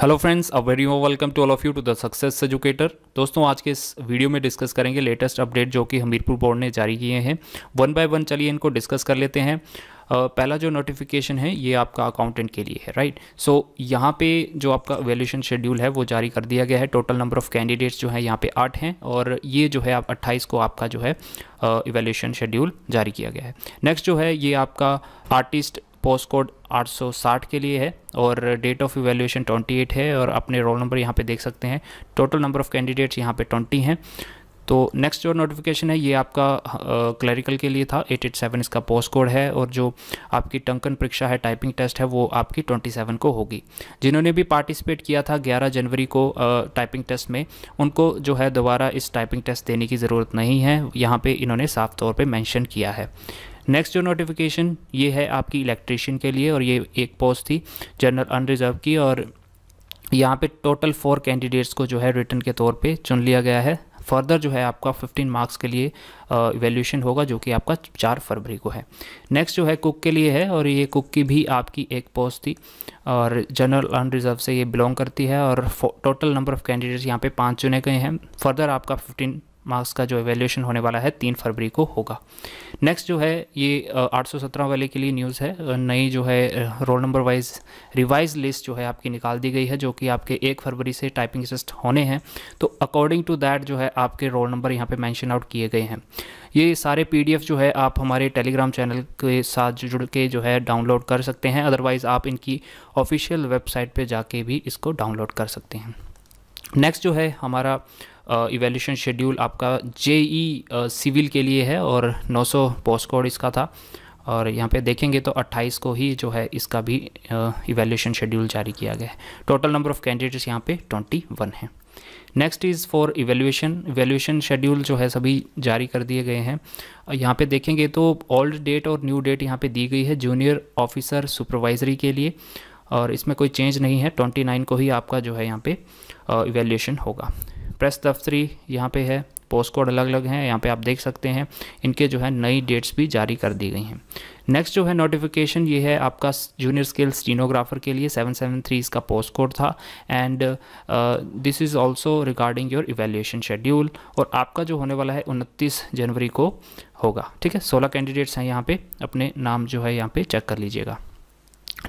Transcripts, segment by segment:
hello friends a very वो welcome to all of you to the success educator दोस्तों आज के इस वीडियो में डिस्कस करेंगे लेटेस्ट अपडेट जो कि हमीरपुर बोर्ड ने जारी किए हैं वन बाय वन चलिए इनको डिस्कस कर लेते हैं पहला जो नोटिफिकेशन है ये आपका अकाउंटेंट के लिए है राइट सो यहाँ पे जो आपका वैल्यूशन शेड्यूल है वो जारी कर दिया गया है टोटल नंबर ऑफ़ कैंडिडेट्स जो है यहाँ पे आठ हैं और ये जो है आप अट्ठाईस को आपका जो है इवेल्यूशन शेड्यूल जारी किया गया है नेक्स्ट जो है ये आपका आर्टिस्ट पोस्ट कोड 860 के लिए है और डेट ऑफ इवेल्यूशन 28 है और अपने रोल नंबर यहाँ पे देख सकते हैं टोटल नंबर ऑफ़ कैंडिडेट्स यहाँ पे 20 हैं तो नेक्स्ट जो नोटिफिकेशन है ये आपका क्लरिकल uh, के लिए था 887 इसका पोस्ट कोड है और जो आपकी टंकन परीक्षा है टाइपिंग टेस्ट है वो आपकी 27 को होगी जिन्होंने भी पार्टिसिपेट किया था 11 जनवरी को टाइपिंग uh, टेस्ट में उनको जो है दोबारा इस टाइपिंग टेस्ट देने की ज़रूरत नहीं है यहाँ पे इन्होंने साफ तौर पर मैंशन किया है नेक्स्ट जो नोटिफिकेशन ये है आपकी इलेक्ट्रिशियन के लिए और ये एक पोस्ट थी जनरल अनरिजर्व की और यहाँ पे टोटल फोर कैंडिडेट्स को जो है रिटर्न के तौर पे चुन लिया गया है फर्दर जो है आपका 15 मार्क्स के लिए इवेल्यूशन होगा जो कि आपका चार फरवरी को है नेक्स्ट जो है कुक के लिए है और ये कुक की भी आपकी एक पोस्ट थी और जनरल अनरिजर्व से ये बिलोंग करती है और टोटल नंबर ऑफ़ कैंडिडेट्स यहाँ पे पाँच चुने गए हैं फर्दर आपका मार्क्स का जो एवेल्यूशन होने वाला है तीन फरवरी को होगा नेक्स्ट जो है ये आठ सौ सत्रह वाले के लिए न्यूज़ है नई जो है roll number wise revise list जो है आपकी निकाल दी गई है जो कि आपके एक फरवरी से टाइपिंग असिस्ट होने हैं तो अकॉर्डिंग टू दैट जो है आपके रोल नंबर यहाँ पे मैंशन आउट किए गए हैं ये सारे पी जो है आप हमारे टेलीग्राम चैनल के साथ जुड़ के जो है डाउनलोड कर सकते हैं अदरवाइज़ आप इनकी ऑफिशियल वेबसाइट पर जाके भी इसको डाउनलोड कर सकते हैं नेक्स्ट जो है हमारा इवेल्यूशन शेड्यूल आपका जेई सिविल e, के लिए है और 900 पोस्ट कोड इसका था और यहाँ पे देखेंगे तो 28 को ही जो है इसका भी इवेल्यूशन शेड्यूल जारी किया गया है टोटल नंबर ऑफ़ कैंडिडेट्स यहाँ पे 21 है next is for evaluation evaluation schedule जो है सभी जारी कर दिए गए हैं यहाँ पे देखेंगे तो ओल्ड डेट और न्यू डेट यहाँ पे दी गई है जूनियर ऑफिसर सुपरवाइजरी के लिए और इसमें कोई चेंज नहीं है 29 को ही आपका जो है यहाँ पे इवेल्यूशन होगा प्रेस दफ्तरी यहाँ पे है पोस्ट कोड अलग अलग हैं यहाँ पे आप देख सकते हैं इनके जो है नई डेट्स भी जारी कर दी गई हैं नेक्स्ट जो है नोटिफिकेशन ये है आपका जूनियर स्केल स्टीनोग्राफर के लिए 773 इसका पोस्ट कोड था and this is also regarding your evaluation schedule और आपका जो होने वाला है उनतीस जनवरी को होगा ठीक है सोलह कैंडिडेट्स हैं यहाँ पर अपने नाम जो है यहाँ पर चेक कर लीजिएगा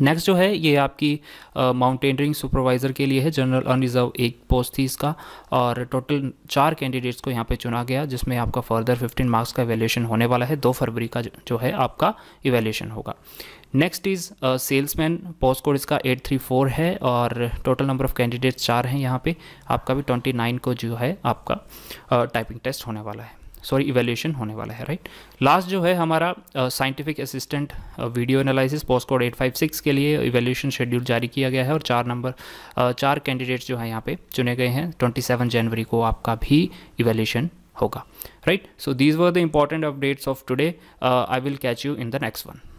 नेक्स्ट जो है ये आपकी माउंटेनरिंग सुपरवाइज़र के लिए है जनरल अनरिजर्व एक पोस्ट थी इसका और टोटल चार कैंडिडेट्स को यहाँ पे चुना गया जिसमें आपका फर्दर 15 मार्क्स का इवेल्यूशन होने वाला है दो फरवरी का जो है आपका इवेल्यूशन होगा next is salesman post code इसका 834 है और टोटल नंबर ऑफ़ कैंडिडेट्स चार हैं यहाँ पर आपका भी ट्वेंटी को जो है आपका टाइपिंग uh, टेस्ट होने वाला है सॉरी इवेल्यूशन होने वाला है राइट लास्ट जो है हमारा scientific assistant video analysis post code eight five six के लिए इवेल्यूशन शेड्यूल जारी किया गया है और चार नंबर uh, चार कैंडिडेट्स जो है यहाँ पे चुने गए हैं ट्वेंटी सेवन जनवरी को आपका भी इवेल्यूशन होगा right so these were the important updates of today I will catch you in the next one